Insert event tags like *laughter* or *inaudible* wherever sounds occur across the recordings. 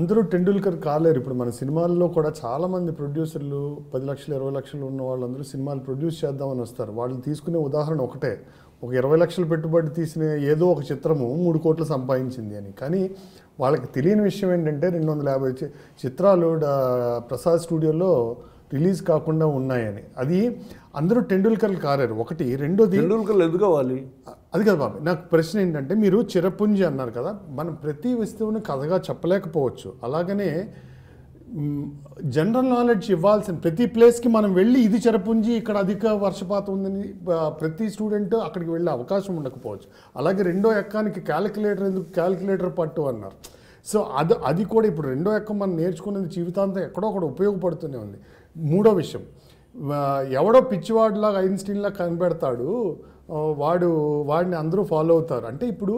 అందరూ టెండూల్కర్ కాలేరు ఇప్పుడు మన సినిమాల్లో కూడా చాలామంది ప్రొడ్యూసర్లు పది లక్షలు ఇరవై లక్షలు ఉన్న వాళ్ళందరూ సినిమాలు ప్రొడ్యూస్ చేద్దామని వస్తారు వాళ్ళు తీసుకునే ఉదాహరణ ఒకటే ఒక ఇరవై లక్షలు పెట్టుబడి తీసిన ఏదో ఒక చిత్రము మూడు కోట్లు సంపాదించింది అని కానీ వాళ్ళకి తెలియని విషయం ఏంటంటే రెండు వందల యాభై చిత్రాలు ప్రసాద్ స్టూడియోలో రిలీజ్ కాకుండా ఉన్నాయని అది అందరూ టెండూల్కర్లు కారారు ఒకటి రెండోది టెండూల్కర్లు ఎందుకు కావాలి అది కదా బాబు నాకు ప్రశ్న ఏంటంటే మీరు చిరపుంజి అన్నారు కదా మనం ప్రతి వస్తువుని కథగా చెప్పలేకపోవచ్చు అలాగనే జనరల్ నాలెడ్జ్ ఇవ్వాల్సిన ప్రతి ప్లేస్కి మనం వెళ్ళి ఇది చెరపుంజి ఇక్కడ అధిక వర్షపాతం ఉందని ప్రతి స్టూడెంట్ అక్కడికి వెళ్ళే అవకాశం ఉండకపోవచ్చు అలాగే రెండో ఎక్కానికి క్యాలిక్యులేటర్ ఎందుకు క్యాలిక్యులేటర్ పట్టు అన్నారు సో అది అది కూడా ఇప్పుడు రెండో ఎక్క మనం నేర్చుకునేది జీవితాంతం ఎక్కడో ఒకటి ఉపయోగపడుతూనే ఉంది మూడో విషయం ఎవడో పిచ్చివాడిలాగా ఐన్స్టీన్లా కనిపెడతాడు వాడు వాడిని అందరూ ఫాలో అవుతారు అంటే ఇప్పుడు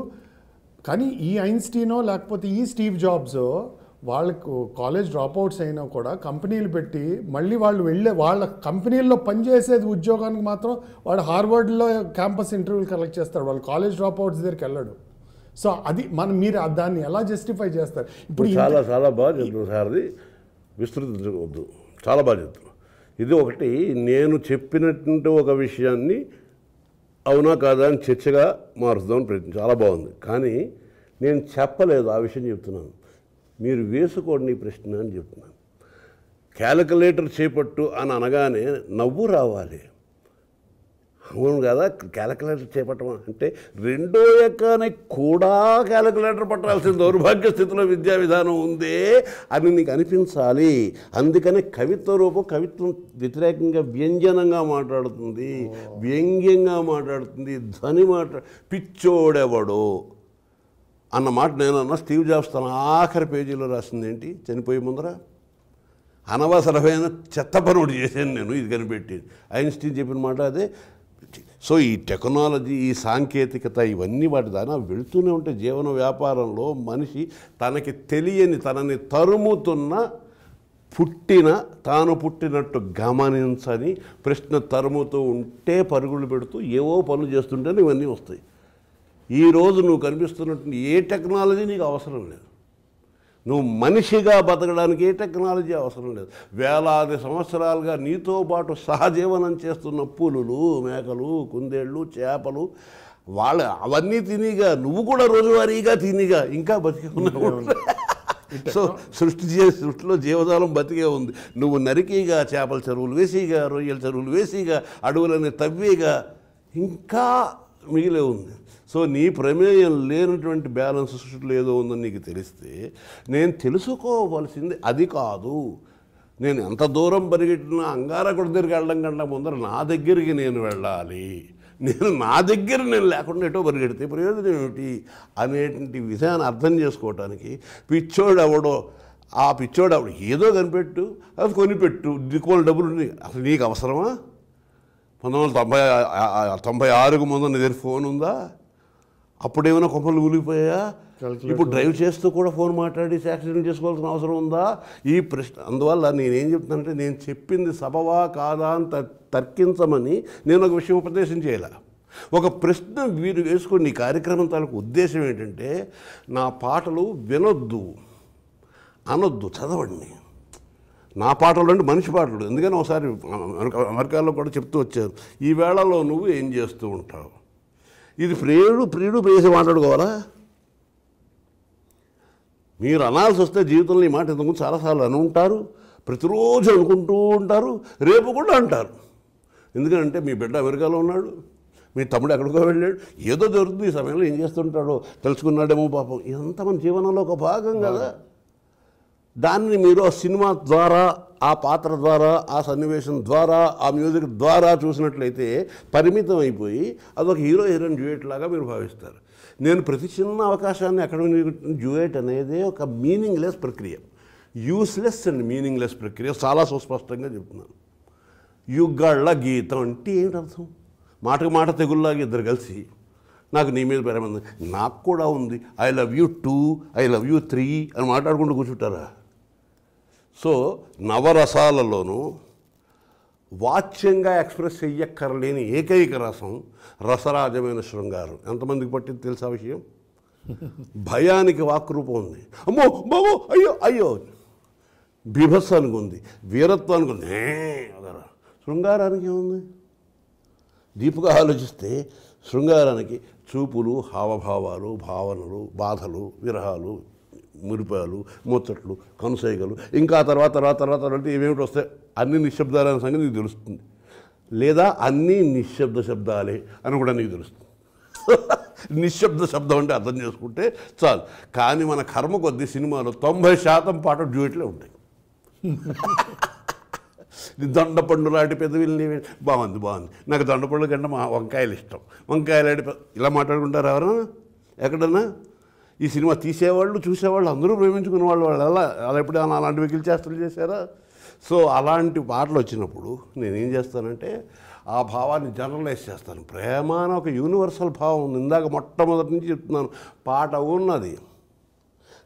కానీ ఈ ఐన్స్టీనో లేకపోతే ఈ స్టీవ్ జాబ్సో వాళ్ళకు కాలేజ్ డ్రాప్అవుట్స్ అయినా కూడా కంపెనీలు పెట్టి మళ్ళీ వాళ్ళు వెళ్ళే వాళ్ళ కంపెనీల్లో పనిచేసేది ఉద్యోగానికి మాత్రం వాడు హార్వర్డ్లో క్యాంపస్ ఇంటర్వ్యూలు కలెక్ట్ చేస్తాడు వాళ్ళు కాలేజ్ డ్రాప్అవుట్స్ దగ్గరికి వెళ్ళడు సో అది మనం మీరు దాన్ని ఎలా జస్టిఫై చేస్తారు ఇప్పుడు చాలా చాలా బాగా చెప్తుంది సార్ అది విస్తృతించవద్దు చాలా బాగా చెప్తుంది ఇది ఒకటి నేను చెప్పినటువంటి ఒక విషయాన్ని అవునా కాదా అని చర్చగా మారుద్దామని ప్రయత్నం చాలా బాగుంది కానీ నేను చెప్పలేదు ఆ విషయం చెప్తున్నాను మీరు వేసుకోండి ప్రశ్న అని చెప్తున్నాను క్యాలిక్యులేటర్ చేపట్టు అని అనగానే నవ్వు రావాలి అవును కదా క్యాలకులేటర్ చేపట్టమా అంటే రెండో ఎకానికి కూడా క్యాలకులేటర్ పట్టాల్సిన దౌర్భాగ్య స్థితిలో విద్యా విధానం ఉందే అని నీకు అనిపించాలి అందుకనే కవిత్వ రూపం కవిత్వం వ్యతిరేకంగా వ్యంజనంగా మాట్లాడుతుంది వ్యంగ్యంగా మాట్లాడుతుంది ధ్వని మాట్లా పిచ్చోడెవడో అన్న మాట నేను స్టీవ్ జాబ్స్ తన ఆఖరి పేజీలో రాసింది ఏంటి చనిపోయే ముందర అనవసరమైన చెత్త పనుడు చేశాను నేను ఇది కనిపెట్టి ఐన్స్టీన్ చెప్పిన మాట అదే సో ఈ టెక్నాలజీ ఈ సాంకేతికత ఇవన్నీ వాటి దాని వెళుతూనే ఉంటే జీవన వ్యాపారంలో మనిషి తనకి తెలియని తనని తరుముతున్న పుట్టిన తాను పుట్టినట్టు గమనించని ప్రశ్న తరుముతూ ఉంటే పరుగులు పెడుతూ ఏవో పనులు చేస్తుంటేనే ఇవన్నీ వస్తాయి ఈరోజు నువ్వు కనిపిస్తున్నట్టు ఏ టెక్నాలజీ నీకు అవసరం లేదు నువ్వు మనిషిగా బతకడానికి ఏ టెక్నాలజీ అవసరం లేదు వేలాది సంవత్సరాలుగా నీతో పాటు సహజీవనం చేస్తున్న పులులు మేకలు కుందేళ్ళు చేపలు వాళ్ళ అవన్నీ తినిగా నువ్వు కూడా రోజువారీగా తినిగా ఇంకా బతికి ఉన్నావు సో సృష్టి చే సృష్టిలో జీవజాలం బతికే ఉంది నువ్వు నరికిగా చేపల చెరువులు వేసిగా రొయ్యల చెరువులు వేసిగా అడవులని తవ్విగా ఇంకా మిగిలే ఉంది సో నీ ప్రమేయం లేనటువంటి బ్యాలెన్స్ సృష్టిలో ఏదో ఉందని నీకు తెలిస్తే నేను తెలుసుకోవలసింది అది కాదు నేను ఎంత దూరం పరిగెట్టినా అంగారకుడి దగ్గరికి వెళ్ళడం కంటే ముందర నా దగ్గరికి నేను వెళ్ళాలి నేను నా దగ్గర నేను లేకుండా ఎటో పరిగెడితే ప్రయోజనం ఏమిటి అనేటువంటి విషయాన్ని అర్థం చేసుకోవటానికి పిచ్చోడు ఎవడో ఆ పిచ్చోడు ఎవడు ఏదో కనిపెట్టు అది కొనిపెట్టు నీకు డబ్బులు అసలు నీకు అవసరమా పంతొమ్మిది వందల తొంభై తొంభై ఆరుకు ముందు నీ దగ్గర ఫోన్ ఉందా అప్పుడేమైనా కుప్పలు ఊలిపోయా ఇప్పుడు డ్రైవ్ చేస్తూ కూడా ఫోన్ మాట్లాడి యాక్సిడెంట్ చేసుకోవాల్సిన అవసరం ఉందా ఈ ప్రశ్న అందువల్ల నేనేం చెప్తానంటే నేను చెప్పింది సబవా కాదా అని తర్కించమని నేను ఒక విషయం ఉపదేశం చేయాల ఒక ప్రశ్న వీరు వేసుకుని ఈ కార్యక్రమం తాలూకు ఉద్దేశం ఏంటంటే నా పాటలు వినొద్దు అనొద్దు చదవండి నా పాటలు అంటే మనిషి పాటలు ఎందుకని ఒకసారి అమెరికాలో కూడా చెప్తూ వచ్చారు ఈ వేళలో నువ్వు ఏం చేస్తూ ఉంటావు ఇది ప్రియుడు ప్రియుడు ప్రేసి మాట్లాడుకోవాలా మీరు అనాల్సి వస్తే జీవితంలో ఈ మాట ఇంతకుముందు చాలాసార్లు అని ఉంటారు ప్రతిరోజు అనుకుంటూ ఉంటారు రేపు కూడా అంటారు ఎందుకంటే మీ బిడ్డ అమెరికాలో ఉన్నాడు మీ తమ్ముడు ఎక్కడికో వెళ్ళాడు ఏదో జరుగుతుంది ఈ సమయంలో ఏం చేస్తుంటాడో తెలుసుకున్నాడేమో పాపం ఇదంతా మన జీవనంలో ఒక భాగం కదా దాన్ని మీరు సినిమా ద్వారా ఆ పాత్ర ద్వారా ఆ సన్నివేశం ద్వారా ఆ మ్యూజిక్ ద్వారా చూసినట్లయితే పరిమితం అయిపోయి అదొక హీరో హీరోయిన్ డ్యూయేట్ లాగా మీరు భావిస్తారు నేను ప్రతి చిన్న అవకాశాన్ని అక్కడ జూయట్ అనేది ఒక మీనింగ్లెస్ ప్రక్రియ యూస్లెస్ అండ్ మీనింగ్లెస్ ప్రక్రియ చాలా సుస్పష్టంగా చెప్తున్నాను యుగ్గాళ్ళ గీతం అంటే ఏమిటర్థం మాటకు మాట తెగుల్లాగా ఇద్దరు కలిసి నాకు నీ మీద పరమంది నాకు కూడా ఉంది I love you too I love you three అని మాట్లాడుకుంటూ కూర్చుంటారా సో నవరసాలలోనూ వాచ్యంగా ఎక్స్ప్రెస్ చెయ్యక్కర్లేని ఏకైక రసం రసరాజమైన శృంగారం ఎంతమందికి పట్టింది తెలుసా విషయం భయానికి వాక్రూపం ఉంది అమ్మో బాబో అయ్యో అయ్యో బీభత్సానికి ఉంది వీరత్వానికి ఉంది శృంగారానికి ఏముంది డీప్గా ఆలోచిస్తే శృంగారానికి చూపులు హావభావాలు భావనలు బాధలు విరహాలు మురిపాయలు ముచ్చట్లు కనుసైగలు ఇంకా తర్వాత తర్వాత తర్వాత అంటే ఏమేమిటి వస్తాయి అన్ని నిశ్శబ్దాలైన సంగతి నీకు తెలుస్తుంది లేదా అన్నీ నిశ్శబ్ద శబ్దాలే అని కూడా నీకు తెలుస్తుంది *laughs* నిశ్శబ్ద శబ్దం అంటే అర్థం చేసుకుంటే చాలు కానీ మన కర్మ కొద్ది సినిమాలో తొంభై శాతం పాట డ్యూయట్లే ఉంటాయి *laughs* దండ పండు లాంటి పెదవిల్ని బాగుంది బాగుంది నాకు దండపండు కంటే మా వంకాయలు ఇష్టం వంకాయలు ఇలా మాట్లాడుకుంటారు ఎవరన్నా ఎక్కడన్నా ఈ సినిమా తీసేవాళ్ళు చూసేవాళ్ళు అందరూ ప్రేమించుకున్న వాళ్ళు వాళ్ళు ఎలా అలా ఎప్పుడైనా అలాంటి వెకిల్ చేష్టలు చేశారా సో అలాంటి పాటలు వచ్చినప్పుడు నేనేం చేస్తానంటే ఆ భావాన్ని జనరలైజ్ చేస్తాను ప్రేమ అని ఒక యూనివర్సల్ భావం ఉంది ఇందాక మొట్టమొదటి నుంచి చెప్తున్నాను పాట ఉన్నది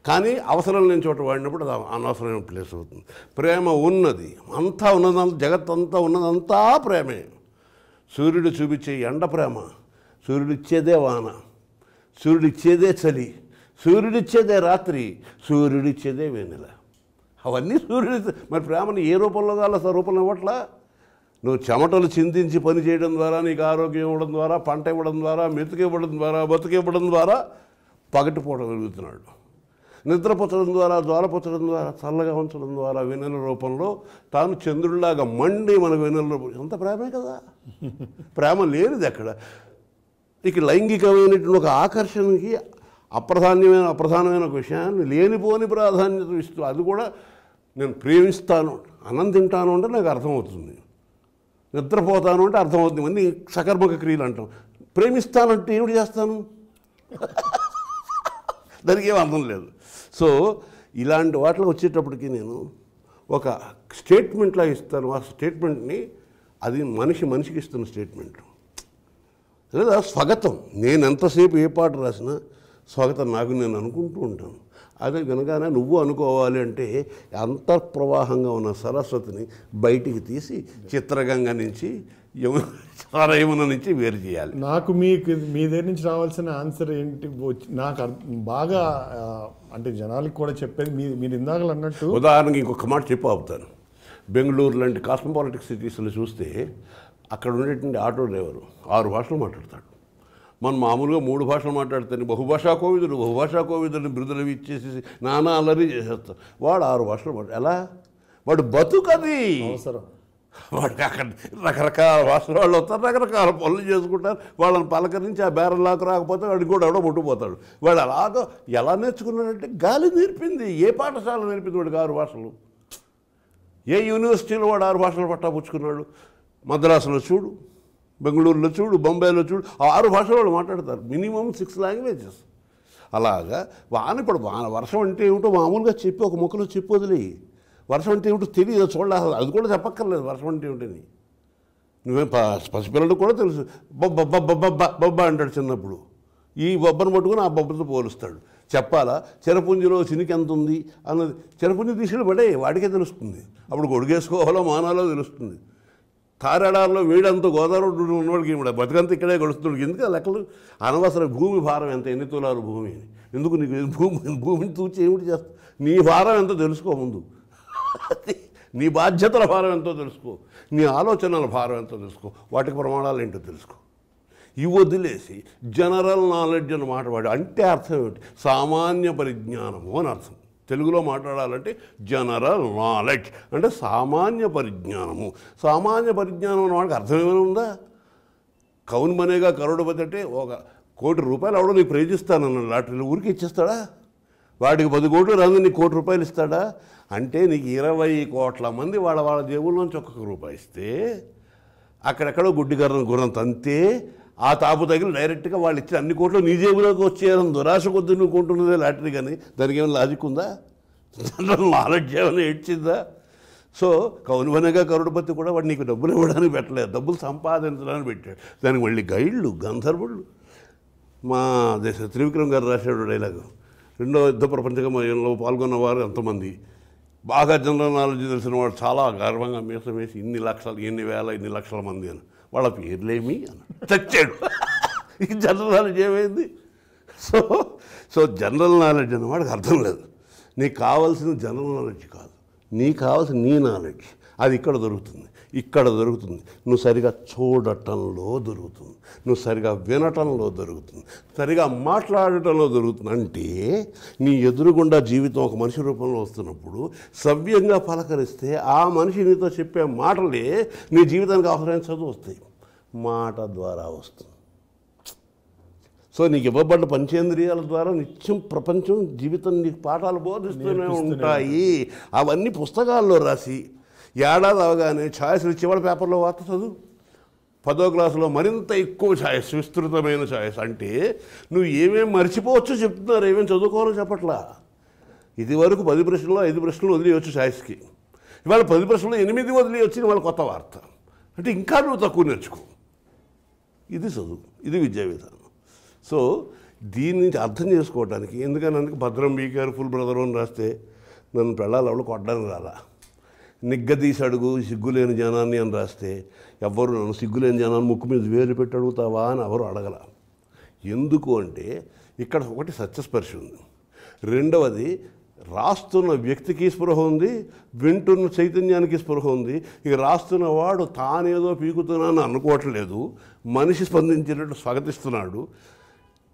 కానీ అవసరం లేని చోట వాడినప్పుడు అది అనవసరమైన ప్లేస్ అవుతుంది ప్రేమ ఉన్నది అంతా ఉన్నదంతా జగత్ అంతా ఉన్నదంతా ప్రేమే సూర్యుడు చూపించే ఎండ ప్రేమ సూర్యుడు ఇచ్చేదే వాన సూర్యుడు ఇచ్చేదే చలి సూర్యుడిచ్చేదే రాత్రి సూర్యుడిచ్చేదే వెన్నెల అవన్నీ సూర్యుడి మరి ప్రేమను ఏ రూపంలో కావాలో రూపంలో ఇవ్వట్లా నువ్వు చెమటలు చింతించి పని చేయడం ద్వారా నీకు ఆరోగ్యం ఇవ్వడం ద్వారా పంట ఇవ్వడం ద్వారా ఇవ్వడం ద్వారా ఇవ్వడం ద్వారా పగటిపోవడం జరుగుతున్నాడు నిద్రపుచ్చడం ద్వారా జ్వాలపుచ్చడం ద్వారా చల్లగా ఉంచడం ద్వారా వెన్నెల రూపంలో తాను చంద్రుడిలాగా మండి మన వెన్నెల రూపం ఎంత ప్రేమే కదా ప్రేమ లేనిది అక్కడ ఇక లైంగికమైనటువంటి ఒక ఆకర్షణకి అప్రధాన్యమైన అప్రధానమైన ఒక విషయాన్ని లేనిపోని ప్రాధాన్యత ఇస్తూ అది కూడా నేను ప్రేమిస్తాను అన్నం తింటాను అంటే నాకు అర్థమవుతుంది నిద్రపోతాను అంటే అర్థమవుతుంది మంది సకర్మక క్రియలు అంటాం ప్రేమిస్తానంటే ఏమిటి చేస్తాను దానికి ఏం అర్థం లేదు సో ఇలాంటి వాటిలో వచ్చేటప్పటికి నేను ఒక స్టేట్మెంట్లా ఇస్తాను ఆ స్టేట్మెంట్ని అది మనిషి మనిషికి ఇస్తున్న స్టేట్మెంట్ లేదా స్వాగతం నేను ఎంతసేపు ఏ పాట రాసినా స్వాగతం నాకు నేను అనుకుంటూ ఉంటాను అదే వినగానే నువ్వు అనుకోవాలి అంటే అంతఃప్రవాహంగా ఉన్న సరస్వతిని బయటికి తీసి చిత్రగంగ నుంచి యమున నుంచి వేరు చేయాలి నాకు మీకు మీ దగ్గర నుంచి రావాల్సిన ఆన్సర్ ఏంటి నాకు బాగా అంటే జనాలకు కూడా చెప్పేది మీ మీరు ఇందాక అన్నట్టు ఉదాహరణకి ఇంకొక మాట చెప్పు ఆపుతాను బెంగళూరు లాంటి కాస్మోపాలిటిక్ సిటీస్లో చూస్తే అక్కడ ఉండేటువంటి ఆటో డ్రైవరు ఆరు భాషలు మాట్లాడతాడు మనం మామూలుగా మూడు భాషలు మాట్లాడతాను బహుభాషా కోవిదుడు బహుభాషా కోవిదుడిని బిరుదులు ఇచ్చేసి నానా అల్లరి చేసేస్తాం వాడు ఆరు భాషలు ఎలా వాడు బతుకది అవసరం వాడికి అక్కడ రకరకాల భాషల వాళ్ళు వస్తారు రకరకాల పనులు చేసుకుంటారు వాళ్ళని పలకరించి ఆ బేరం లాక్ రాకపోతే వాడికి కూడా ఎవడో ముట్టుపోతాడు వాడు అలాగో ఎలా నేర్చుకున్నాడంటే గాలి నేర్పింది ఏ పాఠశాల నేర్పింది వాడికి ఆరు భాషలు ఏ యూనివర్సిటీలో వాడు ఆరు భాషలు పట్టాపుచ్చుకున్నాడు మద్రాసులో చూడు బెంగళూరులో చూడు బొంబాయిలో చూడు ఆరు భాషలు వాళ్ళు మాట్లాడతారు మినిమం సిక్స్ లాంగ్వేజెస్ అలాగా వాన ఇప్పుడు వాన వర్షం అంటే ఏమిటో మామూలుగా చెప్పి ఒక మొక్కలో చెప్పి వదిలే వర్షం అంటే ఏమిటో తెలియదు చూడాలి అది కూడా చెప్పక్కర్లేదు వర్షం అంటే ఏమిటని నువ్వే పసిపిల్లలకు కూడా తెలుసు బొబ్బ బొబ్బ బొబ్బ బొబ్బ అంటాడు చిన్నప్పుడు ఈ బొబ్బను పట్టుకుని ఆ బొబ్బతో పోలుస్తాడు చెప్పాలా చిరపుంజిలో చినికి ఎంత ఉంది అన్నది చిరపుంజి తీసుకుని పడే వాడికే తెలుస్తుంది అప్పుడు గొడుగేసుకోవాలో మానాలో తెలుస్తుంది తారడాల్లో వీడంతా గోదావరి ఉన్నవాడికి ఇవ్వడం బతికంత ఇక్కడే గడుస్తున్నాడు ఎందుకు లెక్కలు అనవసర భూమి భారం ఎంత ఎన్ని తులాలు భూమి ఎందుకు నీకు భూమి భూమిని తూచి ఏమిటి చేస్తా నీ భారం ఎంతో తెలుసుకో ముందు నీ బాధ్యతల భారం ఎంతో తెలుసుకో నీ ఆలోచనల భారం ఎంతో తెలుసుకో వాటికి ప్రమాణాలు ఏంటో తెలుసుకో ఇవి వదిలేసి జనరల్ నాలెడ్జ్ అని మాట్లాడు అంటే అర్థం ఏమిటి సామాన్య పరిజ్ఞానము అని అర్థం తెలుగులో మాట్లాడాలంటే జనరల్ నాలెడ్జ్ అంటే సామాన్య పరిజ్ఞానము సామాన్య పరిజ్ఞానం అన్న వాడికి అర్థం ఏమైనా ఉందా కౌన్ మనేగా కరోడుపతి అంటే ఒక కోటి రూపాయలు ఎవడో నీకు ప్రయోజిస్తానన్న లాటరీలో ఊరికి ఇచ్చేస్తాడా వాడికి పది కోట్లు రాదు నీకు కోటి రూపాయలు ఇస్తాడా అంటే నీకు ఇరవై కోట్ల మంది వాళ్ళ వాళ్ళ జేబుల్లోంచి ఒక్కొక్క రూపాయి ఇస్తే అక్కడెక్కడో గుడ్డిగర్రం గుర్రంత అంతే ఆ తాపు తగిలి డైరెక్ట్గా వాళ్ళు ఇచ్చిన అన్ని కోట్లు నీ జేబులోకి వచ్చేయడం దురాశ కొద్ది నువ్వు కొంటున్నదే లాటరీ కానీ దానికి ఏమైనా లాజిక్ ఉందా జనరల్ నాలెడ్జ్ ఏమైనా ఏడ్చిందా సో కౌన్వనగా కరుడుపతి కూడా వాడు నీకు డబ్బులు ఇవ్వడానికి పెట్టలేదు డబ్బులు సంపాదించడానికి పెట్టాడు దానికి మళ్ళీ గైడ్లు గంధర్వుళ్ళు మా దేశ త్రివిక్రమ్ గారు రాశాడు డైలాగు రెండో యుద్ధ ప్రపంచకంలో పాల్గొన్న వారు ఎంతమంది బాగా జనరల్ నాలెడ్జ్ తెలిసిన వాడు చాలా గర్వంగా మీసం వేసి ఇన్ని లక్షలు ఎన్ని వేల ఇన్ని లక్షల మంది అని వాళ్ళ పేర్లేమి అని చచ్చాడు ఈ జనరల్ నాలెడ్జ్ ఏమైంది సో సో జనరల్ నాలెడ్జ్ అన్నవాడికి అర్థం లేదు నీకు కావాల్సిన జనరల్ నాలెడ్జ్ కాదు నీకు కావాల్సిన నీ నాలెడ్జ్ అది ఇక్కడ దొరుకుతుంది ఇక్కడ దొరుకుతుంది నువ్వు సరిగా చూడటంలో దొరుకుతుంది నువ్వు సరిగా వినటంలో దొరుకుతుంది సరిగా మాట్లాడటంలో దొరుకుతుంది అంటే నీ ఎదురుగుండా జీవితం ఒక మనిషి రూపంలో వస్తున్నప్పుడు సవ్యంగా పలకరిస్తే ఆ మనిషి నీతో చెప్పే మాటలే నీ జీవితానికి అవసరమైన చదువు వస్తాయి మాట ద్వారా వస్తుంది సో నీకు ఇవ్వబడ్డ పంచేంద్రియాల ద్వారా నిత్యం ప్రపంచం జీవితం నీకు పాఠాలు బోధిస్తూనే ఉంటాయి అవన్నీ పుస్తకాల్లో రాసి ఏడాది అవగానే ఛాయస్లు చివరి పేపర్లో వార్త చదువు పదో క్లాసులో మరింత ఎక్కువ ఛాయస్ విస్తృతమైన ఛాయస్ అంటే నువ్వు ఏమేమి మర్చిపోవచ్చు చెప్తున్నారు ఏమేమి చదువుకోవాలో చెప్పట్లా ఇది వరకు పది ప్రశ్నలు ఐదు ప్రశ్నలు వదిలేయచ్చు ఛాయస్కి ఇవాళ పది ప్రశ్నలు ఎనిమిది వదిలేయొచ్చిన వాళ్ళ కొత్త వార్త అంటే ఇంకా నువ్వు తక్కువ నేర్చుకో ఇది చదువు ఇది విద్యా విధానం సో దీని నుంచి అర్థం చేసుకోవడానికి ఎందుకని అందుకు భద్రం బీ కేర్ఫుల్ బ్రదర్ అని రాస్తే నన్ను పెళ్ళాలి ఎవరు కొట్టడానికి రాలా నిగ్గదీసి అడుగు సిగ్గులేని జనాన్ని అని రాస్తే ఎవ్వరు నన్ను సిగ్గులేని జనాన్ని ముక్కు మీద వేలు పెట్టి అడుగుతావా అని ఎవరు అడగల ఎందుకు అంటే ఇక్కడ ఒకటి సత్యస్పర్శ ఉంది రెండవది రాస్తున్న వ్యక్తికి స్పృహ ఉంది వింటున్న చైతన్యానికి స్పృహ ఉంది ఇక రాస్తున్న వాడు తానేదో పీకుతున్నాను అనుకోవట్లేదు మనిషి స్పందించినట్టు స్వాగతిస్తున్నాడు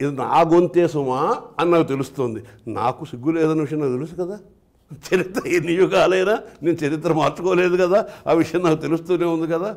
ఇది నా గొంతేసమా అని నాకు తెలుస్తుంది నాకు సిగ్గు లేదన్న విషయం నాకు తెలుసు కదా చరిత్ర ఎన్ని యుగాలైనా నేను చరిత్ర మార్చుకోలేదు కదా ఆ విషయం నాకు తెలుస్తూనే ఉంది కదా